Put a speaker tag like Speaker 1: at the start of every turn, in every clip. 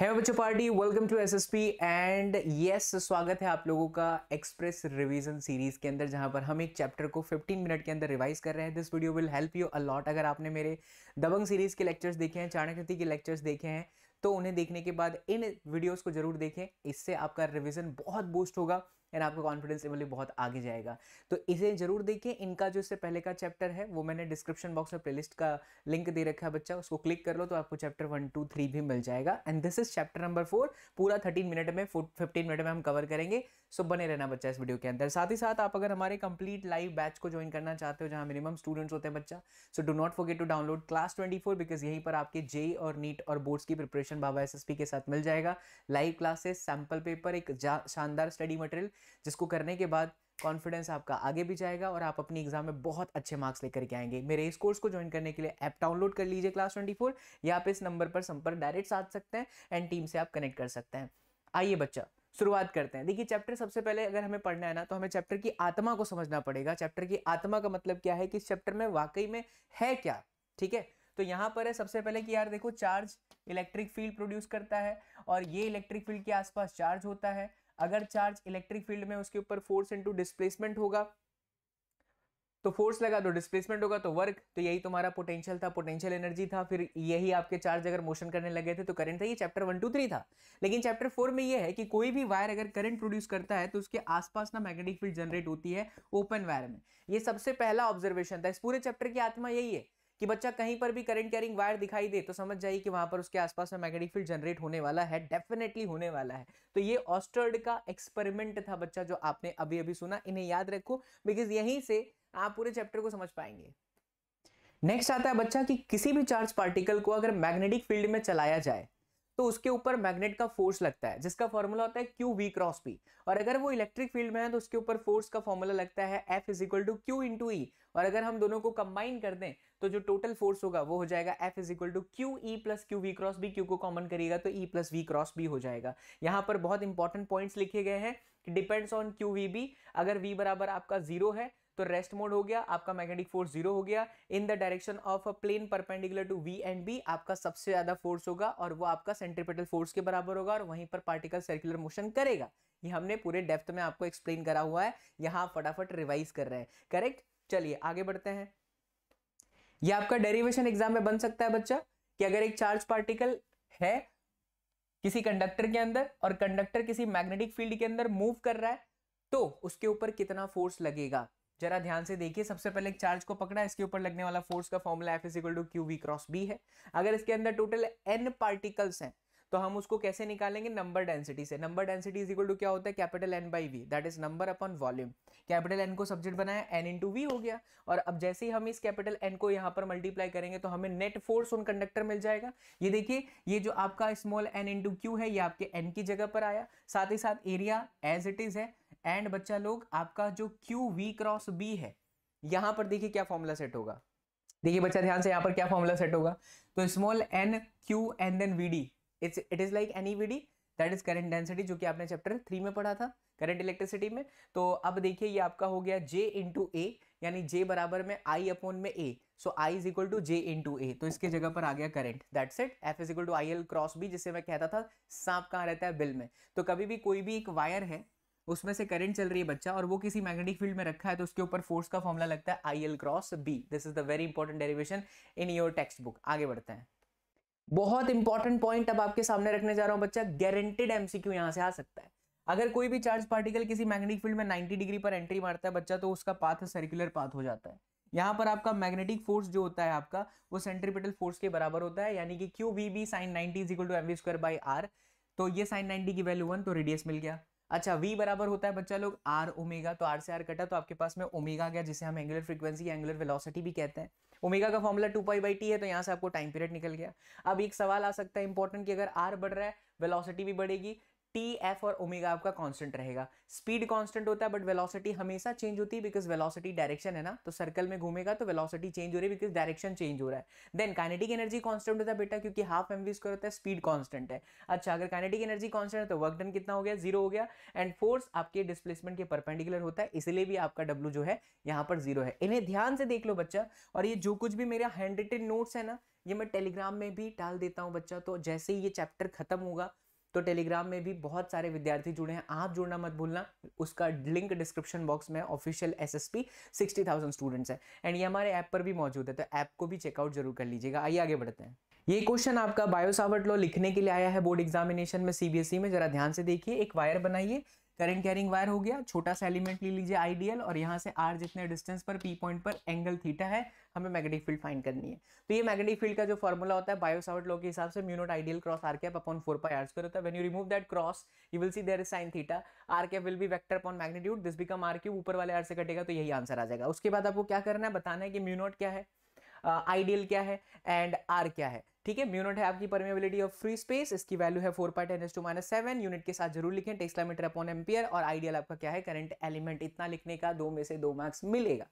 Speaker 1: है बच्चों party welcome to SSP and yes स्वागत है आप लोगों का एक्सप्रेस रिवीजन सीरीज के अंदर जहां पर हम एक चैप्टर को 15 मिनट के अंदर रिवाइज कर रहे हैं this video will help you a lot अगर आपने मेरे दबंग सीरीज के लेक्चर्स देखे हैं चाणक्यति के लेक्चर्स देखे हैं तो उन्हें देखने के बाद इन वीडियोज़ को जरूर देखें इससे आपका रिविजन बहुत बूस्ट होगा एंड आपका कॉन्फिडेंस लेवल भी बहुत आगे जाएगा तो इसे जरूर देखिए इनका जो इससे पहले का चैप्टर है वो मैंने डिस्क्रिप्शन बॉक्स में प्लेलिस्ट का लिंक दे रखा है बच्चा उसको क्लिक कर लो तो आपको चैप्टर वन टू थ्री भी मिल जाएगा and this is chapter number four पूरा थर्टीन मिनट में फिफ्टीन मिनट में हम कवर करेंगे सो बने रहना बच्चा इस वीडियो के अंदर साथ ही साथ आप अगर हमारे कंप्लीट लाइव बैच को ज्वाइन करना चाहते हो जहाँ मिनिमम स्टूडेंट्स होते हैं बच्चा so do not forget to download class twenty four because यहीं पर आपके जे और नीट और बोर्ड्स की प्रिपरेशन बाबा एस के साथ मिल जाएगा लाइव क्लासेस सैम्पल पेपर एक शानदार स्टडी मटेरियल जिसको करने के बाद कॉन्फिडेंस आपका आगे भी जाएगा और आप अपनी एग्जाम में बहुत अच्छे मार्क्स लेकर के आएंगे मेरे इस कोर्स को ज्वाइन करने के लिए ऐप डाउनलोड कर लीजिए क्लास ट्वेंटी फोर या आप इस नंबर पर संपर्क डायरेक्ट साध सकते हैं एंड टीम से आप कनेक्ट कर सकते हैं आइए बच्चा शुरुआत करते हैं देखिए चैप्टर सबसे पहले अगर हमें पढ़ना है ना तो हमें चैप्टर की आत्मा को समझना पड़ेगा चैप्टर की आत्मा का मतलब क्या है कि इस चैप्टर में वाकई में है क्या ठीक है तो यहाँ पर है सबसे पहले कि यार देखो चार्ज इलेक्ट्रिक फील्ड प्रोड्यूस करता है और ये इलेक्ट्रिक फील्ड के आसपास चार्ज होता है अगर चार्ज इलेक्ट्रिक फील्ड में उसके ऊपर फोर्स इंटू डिस्प्लेसमेंट होगा तो फोर्स लगा तो डिस्प्लेसमेंट होगा तो वर्क तो यही तुम्हारा पोटेंशियल था पोटेंशियल एनर्जी था फिर यही आपके चार्ज अगर मोशन करने लगे थे तो करंट था ये चैप्टर वन टू थ्री था लेकिन चैप्टर फोर में ये है कि कोई भी वायर अगर करंट प्रोड्यूस करता है तो उसके आसपास ना मैग्नेटिक फील्ड जनरेट होती है ओपन वायर में ये सबसे पहला ऑब्जर्वेशन था इस पूरे चैप्टर की आत्मा यही है कि बच्चा कहीं पर भी करंट कैरिंग वायर दिखाई दे तो समझ जाइए कि वहां पर उसके आसपास में मैग्नेटिक फील्ड जनरेट होने वाला है डेफिनेटली होने वाला है तो ये ऑस्टर्ड का एक्सपेरिमेंट था बच्चा जो आपने अभी अभी सुना इन्हें याद रखो बिकॉज यहीं से आप पूरे चैप्टर को समझ पाएंगे नेक्स्ट आता है बच्चा कि किसी भी चार्ज पार्टिकल को अगर मैग्नेटिक फील्ड में चलाया जाए तो उसके ऊपर मैग्नेट का फोर्स लगता है जिसका फॉर्मूला होता है क्यू वी क्रॉस पी और अगर वो इलेक्ट्रिक फील्ड में है तो उसके ऊपर फोर्स का फॉर्मूला लगता है F is equal to Q into E और अगर हम दोनों को कंबाइन कर दें तो जो टोटल फोर्स होगा वो हो जाएगा F is equal to Q E plus Q V cross B Q को कॉमन करिएगा तो E plus V cross B हो जाएगा यहाँ पर बहुत इंपॉर्टेंट पॉइंट्स लिखे गए हैं कि depends on Q V B अगर वी बराबर आपका जीरो है तो रेस्ट मोड हो गया आपका मैग्नेटिक फोर्स जीरो हो गया in the direction of a plane perpendicular to V and B आपका सबसे ज्यादा फोर्स होगा और वो आपका सेंट्रीपेटल फोर्स के बराबर होगा और वहीं पर पार्टिकल सर्कुलर मोशन करेगा ये हमने पूरे डेप्थ में आपको एक्सप्लेन करा हुआ है यहाँ फटाफट रिवाइज कर रहे हैं करेक्ट चलिए आगे बढ़ते हैं ये आपका डेरिवेशन एग्जाम में बन सकता है बच्चा कि अगर एक चार्ज पार्टिकल है किसी कंडक्टर के अंदर और कंडक्टर किसी मैग्नेटिक फील्ड के अंदर मूव कर रहा है तो उसके ऊपर कितना फोर्स लगेगा जरा ध्यान से देखिए सबसे पहले एक चार्ज को पकड़ा इसके ऊपर लगने वाला फोर्स का formula F is equal to Q V cross B है अगर इसके अंदर टोटल एन पार्टिकल्स हैं तो हम उसको कैसे निकालेंगे नंबर डेंसिटी से number density is equal to क्या होता है capital N by V that is number upon volume capital N को सब्जेक्ट बनाया एन इंटू वी हो गया और अब जैसे ही हम इस कैपिटल एन को यहाँ पर मल्टीप्लाई करेंगे तो हमें नेट फोर्स ऑन कंडक्टर मिल जाएगा ये देखिए ये जो आपका स्मॉल एन इंटू क्यू है ये आपके एन की जगह पर आया साथ ही साथ एरिया एज इट इज है एंड बच्चा लोग आपका जो क्यू वी क्रॉस बी है यहां पर देखिए क्या फॉर्मूला सेट होगा देखिए बच्चा ध्यान से यहां पर क्या फॉर्मूला सेट होगा तो small N Q and then V D it's it is like any V D that is current density जो कि आपने चैप्टर थ्री में पढ़ा था करंट इलेक्ट्रिसिटी में तो अब देखिए ये आपका हो गया जे इंटू ए यानी जे बराबर में आई अपॉन में A so I is equal to J into A तो इसके जगह पर आ गया current that set F is equal to I L cross B जिसे मैं कहता था सांप कहाँ रहता है बिल में तो कभी भी कोई भी एक वायर है उसमें से करंट चल रही है बच्चा और वो किसी मैग्नेटिक फील्ड में रखा है तो उसके ऊपर फोर्स का फॉर्मुला लगता है I L cross B this is the very important derivation in your text book आगे बढ़ते हैं बहुत इंपॉर्टेंट पॉइंट अब आपके सामने रखने जा रहा हूं बच्चा गारंटेड एमसीक्यू यहां से आ सकता है अगर कोई भी चार्ज पार्टिकल किसी मैग्नेटिक फील्ड में 90 डिग्री पर एंट्री मारता है बच्चा तो उसका पाथ सर्कुलर पाथ हो जाता है यहाँ पर आपका मैग्नेटिक फोर्स जो होता है आपका वो सेंट्रीपिटल फोर्स के बराबर होता है यानी कि Q V B sine ninety is equal to M V square by R तो ये साइन नाइनटी की वैल्यू वन तो रेडियस मिल गया अच्छा वी बराबर होता है बच्चा लोग आर ओमेगा तो आर से आर कटा तो आपके पास में ओमेगा गया जिसे हम एंगुलर फ्रीक्वेंसी एंगुलर वेलोसिटी भी कहते हैं ओमेगा का formula two pi by T है तो यहाँ से आपको टाइम पीरियड निकल गया अब एक सवाल आ सकता है इंपॉर्टेंट कि अगर आर बढ़ रहा है वेलोसिटी भी बढ़ेगी टी एफ और ओमेगा आपका कांस्टेंट रहेगा स्पीड कांस्टेंट होता है बट वेलोसिटी हमेशा चेंज होती है बिकॉज वेलोसिटी डायरेक्शन है ना तो सर्कल में घूमेगा तो वेलोसिटी चेंज हो रही है बिकॉज डायरेक्शन चेंज हो रहा है देन काइनेटिक एनर्जी कांस्टेंट होता है बेटा क्योंकि हाफ एम वी स्क्वायर होता है स्पीड कांस्टेंट है अच्छा अगर काइनेटिक एनर्जी कांस्टेंट है तो वर्क डन कितना हो गया जीरो हो गया एंड फोर्स आपके डिस्प्लेसमेंट के परपेंडिकुलर होता है इसलिए भी आपका डब्ल्यू जो है यहाँ पर जीरो है इन्हें ध्यान से देख लो बच्चा और ये जो कुछ भी मेरा हैंड रिटेड नोट्स है ना ये मैं टेलीग्राम में भी डाल देता हूँ बच्चा तो जैसे ही ये चैप्टर खत्म होगा तो टेलीग्राम में भी बहुत सारे विद्यार्थी जुड़े हैं आप जुड़ना मत भूलना उसका लिंक डिस्क्रिप्शन बॉक्स में official S S P sixty thousand students है एंड ये हमारे ऐप पर भी मौजूद है तो ऐप को भी चेकआउट जरूर कर लीजिएगा आइए आगे बढ़ते हैं ये क्वेश्चन आपका बायोसावर्ट लॉ लिखने के लिए आया है बोर्ड एग्जामिनेशन में सीबीएसई e में जरा ध्यान से देखिए एक वायर बनाइए करंट कैरिंग वायर हो गया छोटा सा एलिमेंट ले लीजिए आईडीएल और यहाँ से आर जितने डिस्टेंस पर पी पॉइंट पर एंगल थीटा है हमें मैग्नेटिक फील्ड फाइंड करनी है तो ये मैग्नेटिक फील्ड का जो फॉर्मूला होता है बायोसावर्ट लॉ के हिसाब से mu naught ideal cross R cap upon four pi R square होता है when you remove that cross you will see there is sine theta R cap will be vector upon magnitude this become R cube ऊपर वाले are से कटेगा तो यही answer आ जाएगा उसके बाद आपको क्या करना है बताना है कि म्यूनोट क्या है आइडियल uh, क्या है एंड आर क्या है ठीक है म्यूनोट है आपकी परमेबिलिटी ऑफ फ्री स्पेस इसकी वैल्यू है four pi ten to minus seven unit के साथ जरूर लिखें टेस्ला मीटर अपॉन एम्पियर और आइडियल आपका क्या है करंट एलिमेंट इतना लिखने का दो में से दो मार्क्स मिलेगा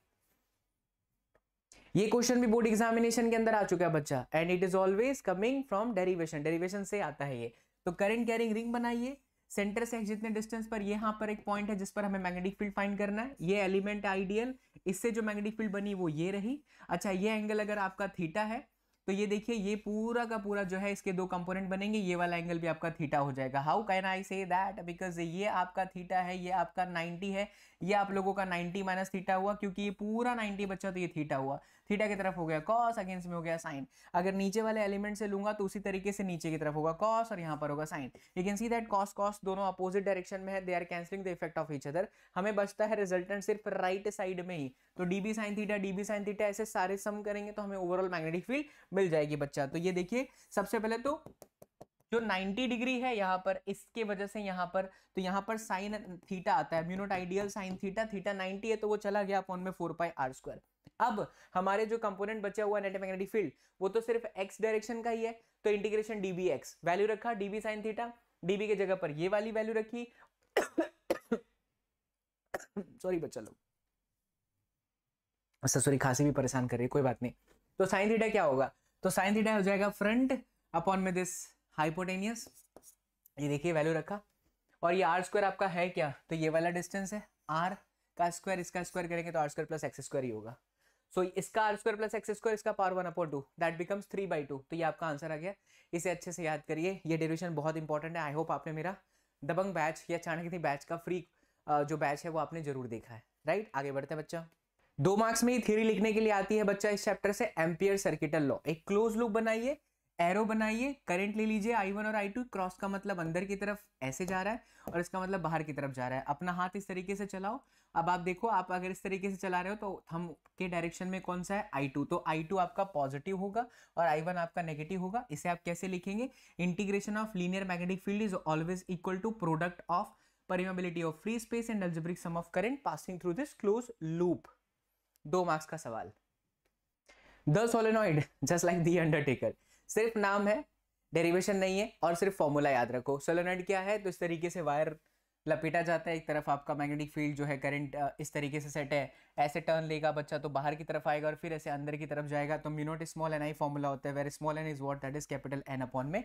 Speaker 1: ये क्वेश्चन भी बोर्ड एग्जामिनेशन के अंदर आ चुका है बच्चा and it is always coming from derivation derivation से आता है ये तो करंट कैरिंग रिंग बनाइए सेंटर से जितने डिस्टेंस पर यहाँ पर एक पॉइंट है जिस पर हमें मैग्नेटिक फील्ड फाइंड करना है ये एलिमेंट आइडियल इससे जो मैग्नेटिक फील्ड बनी वो ये रही अच्छा ये एंगल अगर आपका थीटा है तो ये देखिए ये पूरा का पूरा जो है इसके दो कंपोनेंट बनेंगे ये वाला एंगल भी आपका थीटा हो जाएगा how can I say that because ये आपका थीटा है ये आपका 90 है ये आप लोगों का 90 माइनस थीटा हुआ क्योंकि ये पूरा 90 बच्चा तो ये थीटा हुआ थीटा की तरफ हो गया कॉस अगेंस्ट में हो गया साइन अगर नीचे वाले एलिमेंट से लूंगा तो उसी तरीके से नीचे की तरफ होगा कॉस और यहाँ पर होगा sine you can see that cos cos दोनों अपोजिट डायरेक्शन में है they are cancelling the effect of each other हमें बचता है रिजल्टेंट सिर्फ राइट right साइड में ही तो D B sine theta D B sine theta ऐसे सारे सम करेंगे तो हमें ओवरऑल मैग्नेटिक फील्ड मिल जाएगी बच्चा तो ये देखिए सबसे पहले तो जो 90 डिग्री है यहाँ पर इसके वजह से यहाँ पर तो यहाँ पर साइन थीटा आता है mu naught ideal sine theta theta 90 है तो वो चला गया अपॉन में फोर पाई आर स्क्वायर अब हमारे जो कंपोनेंट बचा हुआ नेट मैग्नेटिक फील्ड वो तो सिर्फ एक्स डायरेक्शन का ही है तो integration D B X value रखा D B sine theta D B की जगह पर ये वाली वैल्यू रखी सॉरी बच्चा लोग सॉरी अच्छा, खांसी भी परेशान कर रही है कोई बात नहीं तो साइन थीटा क्या होगा तो साइन थीटा हो जाएगा फ्रंट अपॉन में दिस हाइपोटेनियस ये देखिए वैल्यू रखा और ये आर स्क्वायर आपका है क्या तो ये वाला डिस्टेंस है आर का स्क्वायर इसका स्क्वायर करेंगे तो R square plus X square ही होगा सो so, इसका R square plus X square इसका power one upon two that becomes three by two तो ये आपका आंसर आ गया इसे अच्छे से याद करिए ये डेरिवेशन बहुत इंपॉर्टेंट है आई होप आपने मेरा दबंग बैच या चाणक्य बैच का फ्री जो बैच है वो आपने जरूर देखा है राइट आगे बढ़ते हैं बच्चा दो मार्क्स में ही थ्योरी लिखने के लिए आती है बच्चा इस चैप्टर से एम्पियर सर्किटल लॉ एक क्लोज लुक बनाइए एरो बनाइए करंट ले लीजिए आई वन और आई टू क्रॉस का मतलब अंदर की तरफ ऐसे जा रहा है और इसका मतलब बाहर की तरफ जा रहा है अपना हाथ इस तरीके से चलाओ अब आप देखो आप अगर इस तरीके से चला रहे हो तो थम के डायरेक्शन में कौन सा है आई टू तो आई टू आपका पॉजिटिव होगा और आई वन आपका नेगेटिव होगा इसे आप कैसे लिखेंगे integration of linear magnetic field is always equal to product of permeability of free space and algebraic sum of current passing through this close loop दो मार्क्स का सवाल the solenoid just like the Undertaker सिर्फ नाम है derivation नहीं है और सिर्फ फॉर्मूला याद रखो सोलोनॉइड क्या है तो इस तरीके से वायर लपेटा जाता है एक तरफ आपका मैग्नेटिक फील्ड जो है करंट इस तरीके से सेट है ऐसे टर्न लेगा बच्चा तो बाहर की तरफ आएगा और फिर ऐसे अंदर की तरफ जाएगा तो mu naught small N I formula होता है very small N is what that is capital N upon में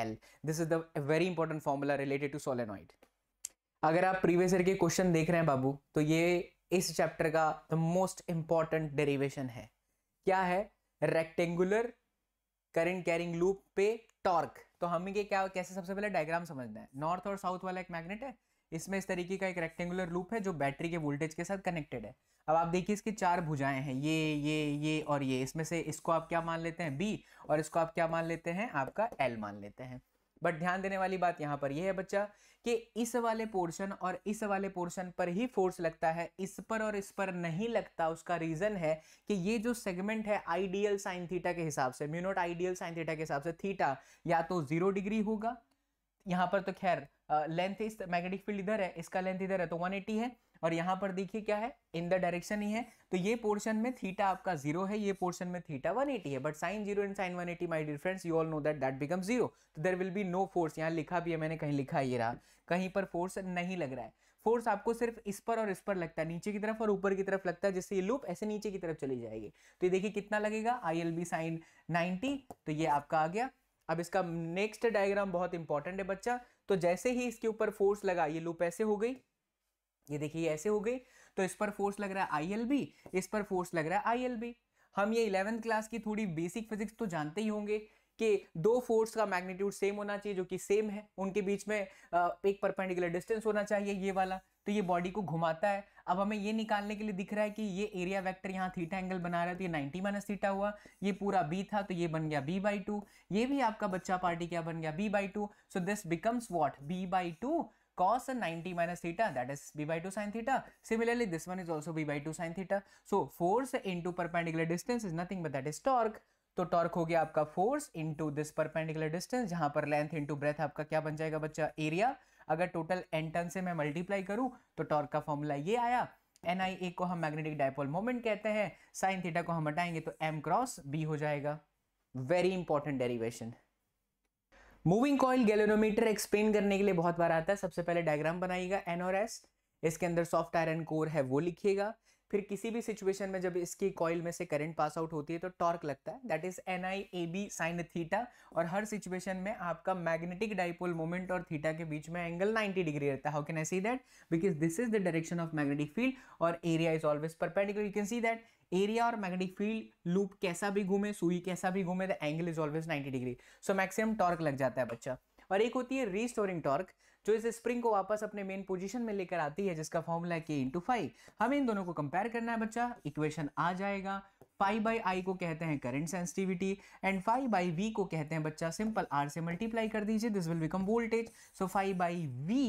Speaker 1: L this is the very important formula related to solenoid अगर आप प्रीवियस ईयर के क्वेश्चन देख रहे हैं बाबू तो ये इस चैप्टर का द मोस्ट इंपॉर्टेंट डेरिवेशन है क्या है रेक्टेंगुलर करंट कैरिंग लूप पे टॉर्क तो हमें ये क्या कैसे सबसे पहले डायग्राम समझना है नॉर्थ और साउथ वाला एक मैग्नेट है इसमें इस तरीके का एक रेक्टेंगुलर लूप है जो बैटरी के वोल्टेज के साथ कनेक्टेड है अब आप देखिए इसकी चार भुजाएं हैं ये ये ये और ये इसमें से इसको आप क्या मान लेते हैं बी और इसको आप क्या मान लेते हैं आपका एल मान लेते हैं बट ध्यान देने वाली बात यहाँ पर यह है बच्चा कि इस वाले पोर्शन और इस वाले पोर्शन पर ही फोर्स लगता है इस पर और इस पर नहीं लगता उसका रीज़न है कि ये जो सेगमेंट है आइडियल साइन थीटा के हिसाब से म्यूनोट आइडियल साइन थीटा के हिसाब से थीटा या तो ज़ीरो डिग्री होगा यहाँ पर तो खैर लेंथ इस मैग्नेटिक फील्ड इधर है इसका लेंथ इधर है तो 180 है और यहाँ पर देखिए क्या है इन द डायरेक्शन ही है तो ये पोर्शन में थीटा आपका जीरो है ये पोर्शन में थीटा 180 है but sine zero and sine 180 eighty my dear you all know that that become zero तो there will be no force यहाँ लिखा भी है मैंने कहीं लिखा ये रहा कहीं पर फोर्स नहीं लग रहा है फोर्स आपको सिर्फ इस पर और इस पर लगता है नीचे की तरफ और ऊपर की तरफ लगता है जिससे ये लूप ऐसे नीचे की तरफ चली जाएगी तो ये देखिए कितना लगेगा I L B sine ninety तो ये आपका आ गया अब इसका नेक्स्ट डायग्राम बहुत इंपॉर्टेंट है बच्चा तो जैसे ही इसके ऊपर फोर्स लगा ये लूप ऐसे हो गई ये देखिए ऐसे हो गई तो इस पर फोर्स लग रहा है आई इस पर फोर्स लग रहा है आई हम ये इलेवेंथ क्लास की थोड़ी बेसिक फिजिक्स तो जानते ही होंगे कि दो फोर्स का मैग्नीट्यूड सेम होना चाहिए जो कि सेम है उनके बीच में एक परपेंडिकुलर डिस्टेंस होना चाहिए ये वाला तो ये बॉडी को घुमाता है अब हमें ये निकालने के लिए दिख रहा है कि ये एरिया वेक्टर यहाँ थीटा एंगल बना रहा है तो ये 90 माइनस थीटा हुआ ये पूरा बी था तो ये बन गया बी बाई टू ये भी आपका बच्चा पार्टी क्या बन गया B by two so this becomes what B by two cos 90 minus theta that is b by 2 sin theta similarly this one is also b by 2 sin theta so force into perpendicular distance is nothing but that is torque तो torque हो गया आपका force into this perpendicular distance जहां पर length into breadth आपका क्या बन जाएगा बच्चा एरिया अगर टोटल एन टन से मैं मल्टीप्लाई करूं तो टॉर्क का फॉर्मूला ये आया एन आई ए को हम मैग्नेटिक डायपोल मोमेंट कहते हैं साइन थीटा को हम हटाएंगे तो एम क्रॉस बी हो जाएगा very important derivation moving coil galvanometer explain करने के लिए बहुत बार आता है सबसे पहले डायग्राम बनाइएगा एन और एस इसके अंदर सॉफ्ट आयरन कोर है वो लिखिएगा फिर किसी भी सिचुएशन में जब इसकी कॉइल में से करंट पास आउट होती है तो टॉर्क लगता है that is N I A B sine theta और हर सिचुएशन में आपका मैग्नेटिक डाइपोल मोमेंट और थीटा के बीच में एंगल 90 डिग्री रहता है how can I see that because this is the direction of magnetic field और area is always perpendicular you can see that area और मैग्नेटिक फील्ड लूप कैसा भी घूमे सुई कैसा भी घूमे the angle is always 90 degree so maximum torque लग जाता है बच्चा और एक होती है रीस्टोरिंग टॉर्क जो इस स्प्रिंग को वापस अपने मेन पोजीशन में लेकर आती है जिसका फॉर्मूला है के इंटू फाइव हमें इन दोनों को कंपेयर करना है बच्चा इक्वेशन आ जाएगा फाइव बाई आई को कहते हैं current sensitivity and five by V को कहते हैं बच्चा सिंपल आर से मल्टीप्लाई कर दीजिए this will become voltage so five by V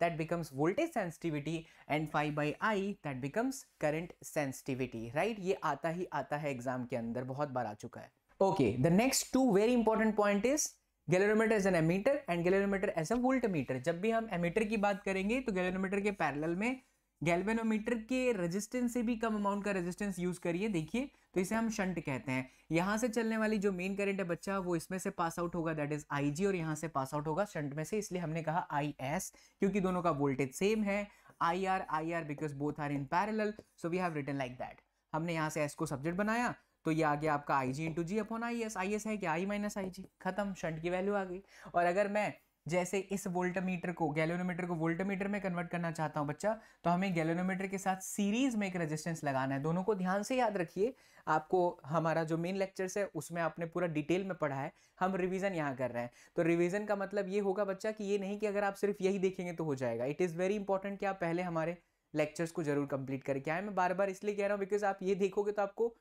Speaker 1: that becomes voltage sensitivity and five by I that becomes current sensitivity right ये आता ही आता है एग्जाम के अंदर बहुत बार आ चुका है okay the next two very important point is galvanometer as an ammeter and galvanometer as a voltmeter जब भी हम एमीटर की बात करेंगे तो गैलोरोमीटर के पैरेलल में गैल्वेनोमीटर के रेजिस्टेंस से भी कम अमाउंट का रेजिस्टेंस यूज करिए देखिए तो इसे हम शंट कहते हैं यहाँ से चलने वाली जो मेन करंट है बच्चा वो इसमें से पास आउट होगा दैट इज आईजी और यहाँ से पास आउट होगा शंट में से इसलिए हमने कहा आईएस क्योंकि दोनों का वोल्टेज सेम है I R I R because both are in parallel so we have written like that हमने यहाँ से एस को सब्जेक्ट बनाया तो ये आ गया आपका I G into G upon I S I S है क्या आई माइनस आई जी खत्म शंट की वैल्यू आ गई और अगर मैं जैसे इस वोल्टमीटर को गैलोनोमीटर को वोल्टमीटर में कन्वर्ट करना चाहता हूँ बच्चा तो हमें गैलोनोमीटर के साथ सीरीज में एक रेजिस्टेंस लगाना है दोनों को ध्यान से याद रखिए आपको हमारा जो मेन लेक्चर्स है उसमें आपने पूरा डिटेल में पढ़ा है हम रिवीजन यहाँ कर रहे हैं तो रिवीजन का मतलब ये होगा बच्चा कि ये नहीं कि अगर आप सिर्फ यही देखेंगे तो हो जाएगा इट इज़ वेरी इंपॉर्टेंट कि आप पहले हमारे लेक्चर्स को जरूर कंप्लीट करके आए मैं बार बार इसलिए कह रहा हूँ बिकॉज आप ये देखोगे तो आपको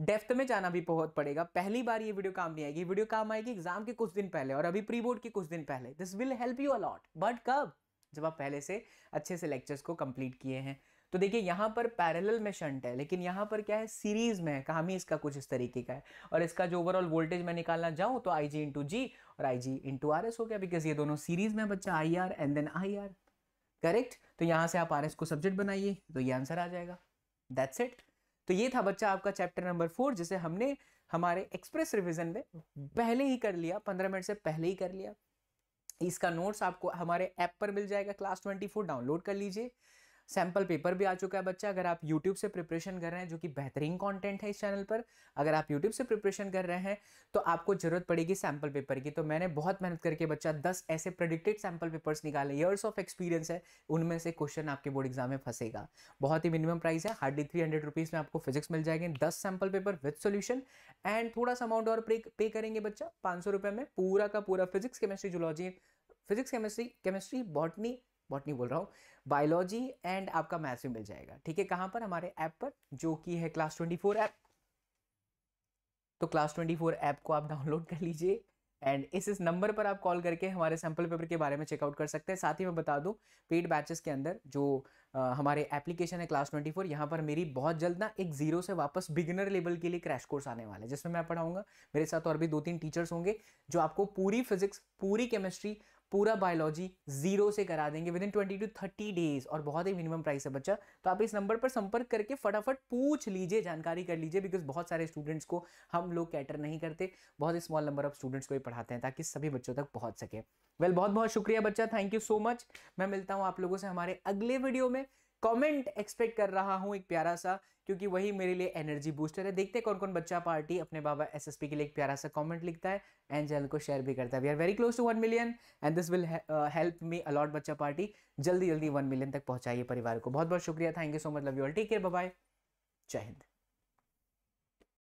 Speaker 1: डेफ्थ में जाना भी बहुत पड़ेगा पहली बार ये वीडियो काम नहीं आएगी वीडियो काम आएगी एग्जाम के कुछ दिन पहले और अभी प्री बोर्ड के कुछ दिन पहले this will help you a lot but कब जब आप पहले से अच्छे से लेक्चर्स को कंप्लीट किए हैं तो देखिए यहाँ पर पैरेलल में शंट है लेकिन यहाँ पर क्या है सीरीज में है काम ही इसका कुछ इस तरीके का है और इसका जो ओवरऑल वोल्टेज मैं निकालना चाहूँ तो आई जी इंटू जी और I G into R S हो गया बिकॉज ये दोनों सीरीज में बच्चा I R and then I R correct तो यहाँ से आप आर एस को सब्जेक्ट बनाइए तो ये आंसर आ जाएगा दैट्स इट तो ये था बच्चा आपका चैप्टर नंबर फोर जिसे हमने हमारे एक्सप्रेस रिविजन में पहले ही कर लिया पंद्रह मिनट से पहले ही कर लिया इसका नोट्स आपको हमारे ऐप पर मिल जाएगा क्लास ट्वेंटी फोर डाउनलोड कर लीजिए सैम्पल पेपर भी आ चुका है बच्चा अगर आप यूट्यूब से प्रिपरेशन कर रहे हैं जो कि बेहतरीन कॉन्टेंट है इस चैनल पर अगर आप यूट्यूब से प्रिपरेशन कर रहे हैं तो आपको जरूरत पड़ेगी सैम्पल पेपर की तो मैंने बहुत मेहनत करके बच्चा दस ऐसे प्रडिक्टेड सैम्पल पेपर्स निकाले ईयर्स ऑफ एक्सपीरियंस है उनमें से क्वेश्चन आपके बोर्ड एग्जाम में फंसेगा बहुत ही मिनिमम प्राइस है हार्डली थ्री हंड्रेड रुपीज़ में आपको फिजिक्स मिल जाएंगे दस sample paper with solution and थोड़ा सा अमाउंट और पे करेंगे बच्चा पाँच सौ रुपये में पूरा का पूरा physics chemistry zoology physics chemistry chemistry botany botany बोल रहा हूँ बायोलॉजी एंड आपका मैथ्स भी मिल जाएगा ठीक है कहां पर हमारे ऐप पर जो कि है क्लास ट्वेंटी फोर ऐप तो क्लास ट्वेंटी फोर ऐप को आप डाउनलोड कर लीजिए एंड इस इस नंबर पर आप कॉल करके हमारे सैम्पल पेपर के बारे में चेकआउट कर सकते हैं साथ ही मैं बता दूं पेड बैचेस के अंदर जो आ, हमारे एप्लीकेशन है क्लास ट्वेंटी फोर यहाँ पर मेरी बहुत जल्द ना एक जीरो से वापस बिगिनर लेवल के लिए क्रैश कोर्स आने वाला है जिसमें मैं पढ़ाऊंगा मेरे साथ और भी दो तीन टीचर्स होंगे जो आपको पूरी फिजिक्स पूरी केमिस्ट्री पूरा बायोलॉजी जीरो से करा देंगे within twenty to thirty days और बहुत ही मिनिमम प्राइस है बच्चा तो आप इस नंबर पर संपर्क करके फटाफट पूछ लीजिए जानकारी कर लीजिए बिकॉज बहुत सारे स्टूडेंट्स को हम लोग कैटर नहीं करते बहुत ही स्मॉल नंबर ऑफ स्टूडेंट्स को ही पढ़ाते हैं ताकि सभी बच्चों तक पहुँच सके वेल well, बहुत बहुत शुक्रिया बच्चा थैंक यू सो मच मैं मिलता हूँ आप लोगों से हमारे अगले वीडियो में कमेंट एक्सपेक्ट कर रहा हूँ एक प्यारा सा क्योंकि वही मेरे लिए एनर्जी बूस्टर है देखते हैं कौन कौन बच्चा पार्टी अपने बाबा एसएसपी के लिए एक प्यारा सा कमेंट लिखता है एंड चैनल को शेयर भी करता है we are very close to one million and this will help me a lot बच्चा पार्टी जल्दी जल्दी वन मिलियन तक पहुंचाइए परिवार को बहुत बहुत शुक्रिया thank you so much love you all take care bye जय हिंद